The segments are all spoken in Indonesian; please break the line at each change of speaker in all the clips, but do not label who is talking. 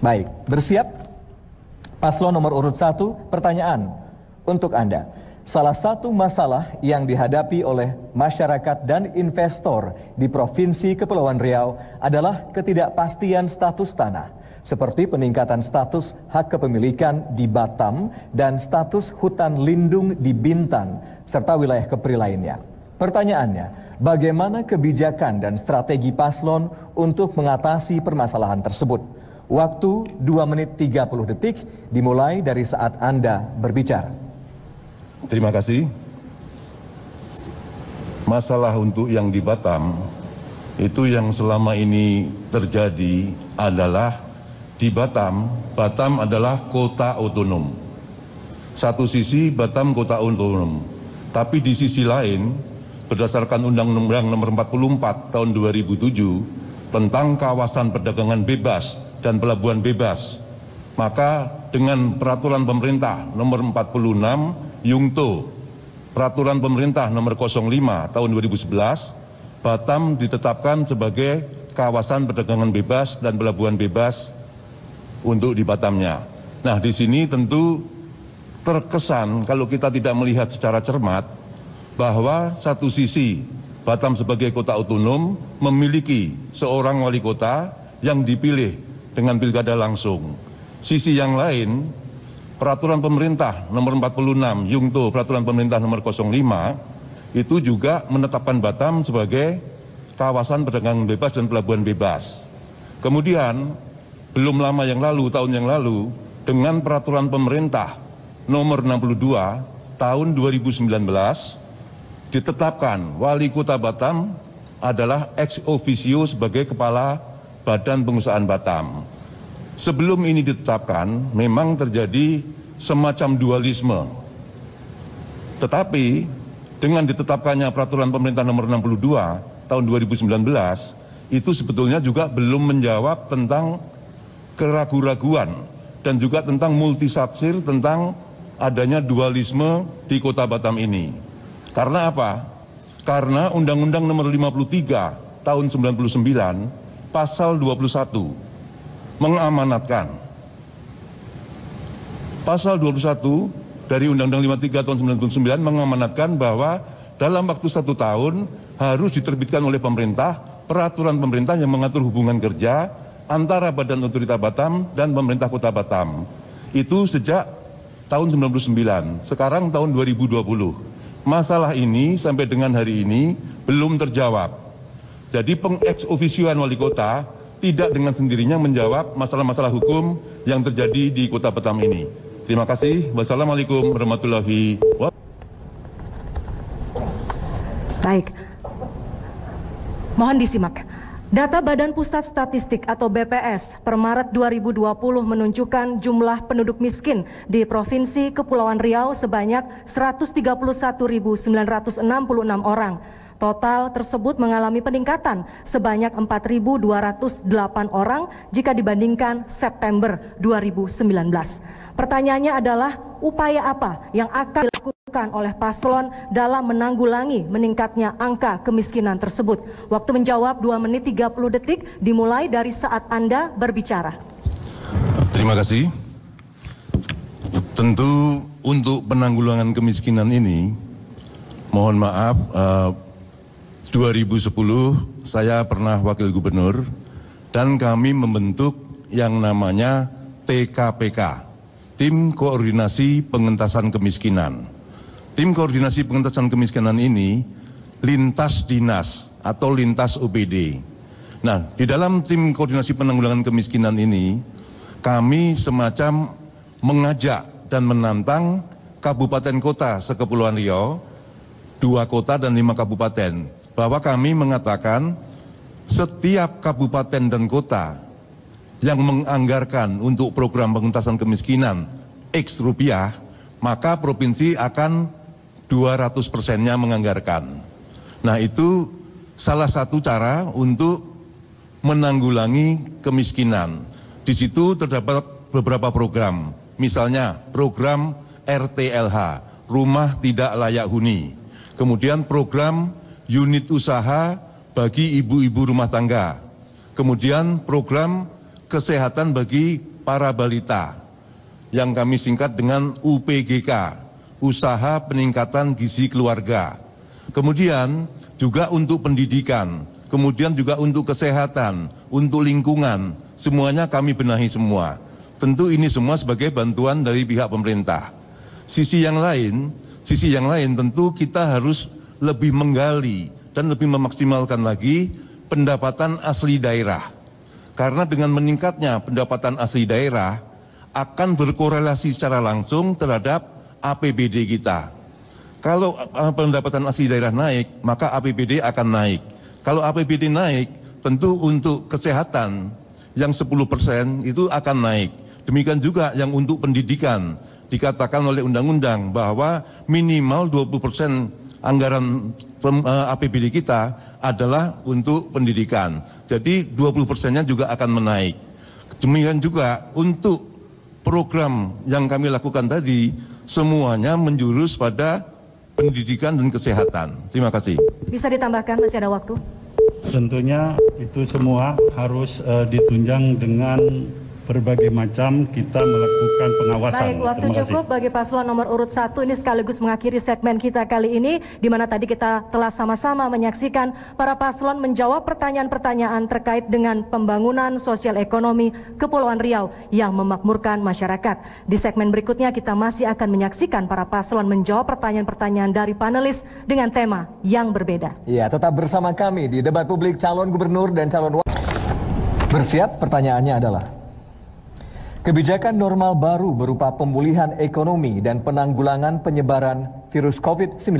Baik, bersiap? Paslon nomor urut satu pertanyaan untuk Anda. Salah satu masalah yang dihadapi oleh masyarakat dan investor di Provinsi Kepulauan Riau adalah ketidakpastian status tanah, seperti peningkatan status hak kepemilikan di Batam dan status hutan lindung di Bintan, serta wilayah Kepri lainnya. Pertanyaannya, bagaimana kebijakan dan strategi paslon untuk mengatasi permasalahan tersebut? Waktu 2 menit 30 detik dimulai dari saat Anda berbicara.
Terima kasih. Masalah untuk yang di Batam itu yang selama ini terjadi adalah di Batam, Batam adalah kota otonom. Satu sisi Batam kota otonom, tapi di sisi lain berdasarkan Undang-Undang Nomor 44 tahun 2007 tentang kawasan perdagangan bebas dan pelabuhan bebas. Maka dengan peraturan pemerintah nomor 46 Yungto, peraturan pemerintah nomor 05 tahun 2011, Batam ditetapkan sebagai kawasan perdagangan bebas dan pelabuhan bebas untuk di Batamnya. Nah, di sini tentu terkesan kalau kita tidak melihat secara cermat bahwa satu sisi Batam sebagai kota otonom memiliki seorang wali kota yang dipilih dengan pilkada langsung. Sisi yang lain, peraturan pemerintah nomor 46, Yungto peraturan pemerintah nomor 05, itu juga menetapkan Batam sebagai kawasan perdagangan bebas dan pelabuhan bebas. Kemudian, belum lama yang lalu, tahun yang lalu, dengan peraturan pemerintah nomor 62 tahun 2019, ditetapkan wali kota Batam adalah ex officio sebagai kepala Badan Pengusahaan Batam. Sebelum ini ditetapkan, memang terjadi semacam dualisme. Tetapi dengan ditetapkannya peraturan pemerintah nomor 62 tahun 2019 itu sebetulnya juga belum menjawab tentang keraguan-raguan dan juga tentang multisafsir tentang adanya dualisme di Kota Batam ini. Karena apa? Karena Undang-Undang nomor 53 tahun 99 pasal 21 mengamanatkan pasal 21 dari Undang-Undang 53 tahun 99 mengamanatkan bahwa dalam waktu satu tahun harus diterbitkan oleh pemerintah peraturan pemerintah yang mengatur hubungan kerja antara Badan Otorita Batam dan pemerintah kota Batam. Itu sejak tahun 99, sekarang tahun 2020. Masalah ini sampai dengan hari ini belum terjawab. Jadi pengeksofisioan wali kota tidak dengan sendirinya menjawab masalah-masalah hukum yang terjadi di kota Petam ini. Terima kasih. Wassalamualaikum warahmatullahi wabarakatuh.
Baik. Mohon disimak. Data Badan Pusat Statistik atau BPS per Maret 2020 menunjukkan jumlah penduduk miskin di Provinsi Kepulauan Riau sebanyak 131.966 orang. Total tersebut mengalami peningkatan sebanyak 4.208 orang jika dibandingkan September 2019. Pertanyaannya adalah upaya apa yang akan dilakukan oleh paslon dalam menanggulangi meningkatnya angka kemiskinan tersebut? Waktu menjawab 2 menit 30 detik dimulai dari saat Anda berbicara.
Terima kasih. Tentu untuk penanggulangan kemiskinan ini, mohon maaf uh, 2010 saya pernah wakil gubernur dan kami membentuk yang namanya TKPK, Tim Koordinasi Pengentasan Kemiskinan. Tim Koordinasi Pengentasan Kemiskinan ini lintas dinas atau lintas OPD. Nah, di dalam tim koordinasi penanggulangan kemiskinan ini, kami semacam mengajak dan menantang kabupaten kota sekepulauan Riau, dua kota dan lima kabupaten bahwa kami mengatakan setiap kabupaten dan kota yang menganggarkan untuk program pengentasan kemiskinan X rupiah, maka provinsi akan 200 persennya menganggarkan. Nah itu salah satu cara untuk menanggulangi kemiskinan. Di situ terdapat beberapa program, misalnya program RTLH, Rumah Tidak Layak Huni. Kemudian program unit usaha bagi ibu-ibu rumah tangga. Kemudian program kesehatan bagi para balita yang kami singkat dengan UPGK, Usaha Peningkatan Gizi Keluarga. Kemudian juga untuk pendidikan, kemudian juga untuk kesehatan, untuk lingkungan, semuanya kami benahi semua. Tentu ini semua sebagai bantuan dari pihak pemerintah. Sisi yang lain, sisi yang lain tentu kita harus lebih menggali dan lebih memaksimalkan lagi pendapatan asli daerah. Karena dengan meningkatnya pendapatan asli daerah akan berkorelasi secara langsung terhadap APBD kita. Kalau eh, pendapatan asli daerah naik, maka APBD akan naik. Kalau APBD naik, tentu untuk kesehatan yang 10% itu akan naik. Demikian juga yang untuk pendidikan dikatakan oleh undang-undang bahwa minimal 20% anggaran eh, APBD kita adalah untuk pendidikan. Jadi 20 persennya juga akan menaik. Demikian juga untuk program yang kami lakukan tadi, semuanya menjurus pada pendidikan dan kesehatan. Terima kasih.
Bisa ditambahkan masih ada waktu?
Tentunya itu semua harus uh, ditunjang dengan berbagai macam kita melakukan pengawasan. Baik, waktu cukup
bagi paslon nomor urut satu ini sekaligus mengakhiri segmen kita kali ini, di mana tadi kita telah sama-sama menyaksikan para paslon menjawab pertanyaan-pertanyaan terkait dengan pembangunan sosial ekonomi Kepulauan Riau yang memakmurkan masyarakat. Di segmen berikutnya kita masih akan menyaksikan para paslon menjawab pertanyaan-pertanyaan dari panelis dengan tema yang berbeda.
Iya, tetap bersama kami di debat publik calon gubernur dan calon wakil. Bersiap, pertanyaannya adalah Kebijakan normal baru berupa pemulihan ekonomi dan penanggulangan penyebaran virus COVID-19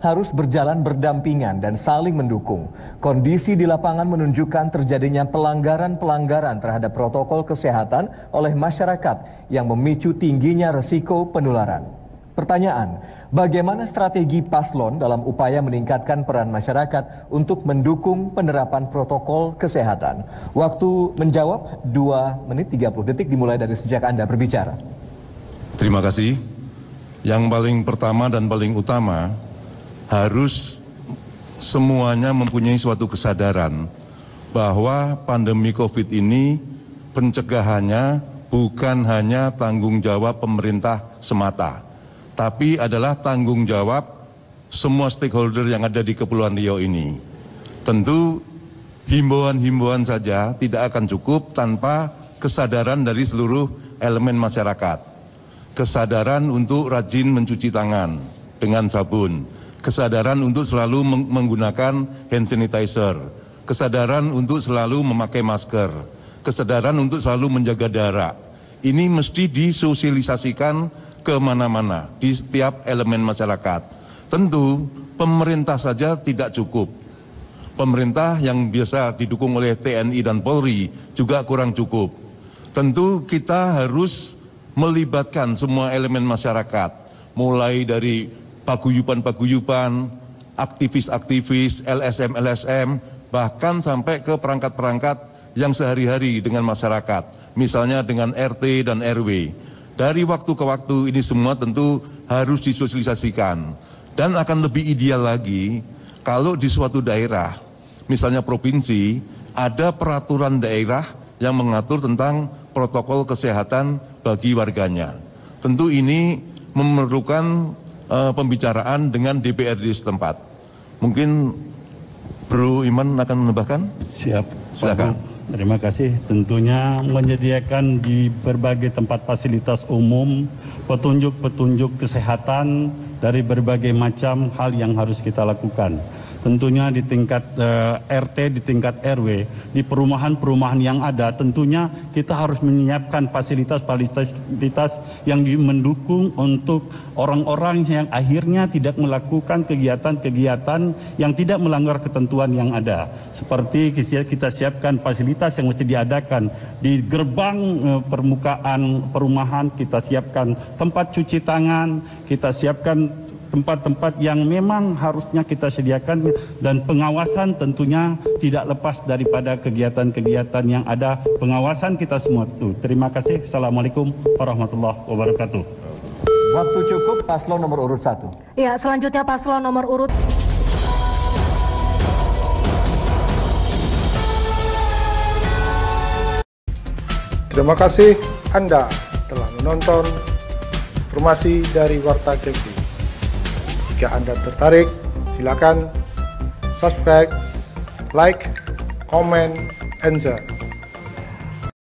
harus berjalan berdampingan dan saling mendukung. Kondisi di lapangan menunjukkan terjadinya pelanggaran-pelanggaran terhadap protokol kesehatan oleh masyarakat yang memicu tingginya resiko penularan. Pertanyaan, bagaimana strategi paslon dalam upaya meningkatkan peran masyarakat untuk mendukung penerapan protokol kesehatan? Waktu menjawab 2 menit 30 detik dimulai dari sejak Anda berbicara.
Terima kasih. Yang paling pertama dan paling utama harus semuanya mempunyai suatu kesadaran bahwa pandemi Covid ini pencegahannya bukan hanya tanggung jawab pemerintah semata tapi adalah tanggung jawab semua stakeholder yang ada di Kepulauan Riau ini. Tentu himbauan-himbauan saja tidak akan cukup tanpa kesadaran dari seluruh elemen masyarakat. Kesadaran untuk rajin mencuci tangan dengan sabun, kesadaran untuk selalu menggunakan hand sanitizer, kesadaran untuk selalu memakai masker, kesadaran untuk selalu menjaga darah. Ini mesti disosialisasikan kemana-mana di setiap elemen masyarakat. Tentu pemerintah saja tidak cukup. Pemerintah yang biasa didukung oleh TNI dan Polri juga kurang cukup. Tentu kita harus melibatkan semua elemen masyarakat, mulai dari paguyuban-paguyuban, aktivis-aktivis, LSM-LSM, bahkan sampai ke perangkat-perangkat yang sehari-hari dengan masyarakat, misalnya dengan RT dan RW dari waktu ke waktu ini semua tentu harus disosialisasikan. Dan akan lebih ideal lagi kalau di suatu daerah, misalnya provinsi, ada peraturan daerah yang mengatur tentang protokol kesehatan bagi warganya. Tentu ini memerlukan uh, pembicaraan dengan DPRD setempat. Mungkin Bro Iman
akan menambahkan? Siap. Silakan. Terima kasih. Tentunya menyediakan di berbagai tempat fasilitas umum petunjuk-petunjuk kesehatan dari berbagai macam hal yang harus kita lakukan tentunya di tingkat eh, RT, di tingkat RW, di perumahan-perumahan yang ada, tentunya kita harus menyiapkan fasilitas-fasilitas yang mendukung untuk orang-orang yang akhirnya tidak melakukan kegiatan-kegiatan yang tidak melanggar ketentuan yang ada. Seperti kita siapkan fasilitas yang mesti diadakan di gerbang eh, permukaan perumahan, kita siapkan tempat cuci tangan, kita siapkan tempat-tempat yang memang harusnya kita sediakan dan pengawasan tentunya tidak lepas daripada kegiatan-kegiatan yang ada pengawasan kita semua itu. Terima kasih. Assalamualaikum warahmatullahi wabarakatuh. Waktu cukup paslon nomor urut satu.
Ya, selanjutnya paslon nomor urut.
Terima kasih Anda telah menonton informasi dari Warta Kepri. Jika Anda tertarik, silakan subscribe, like, comment, and share.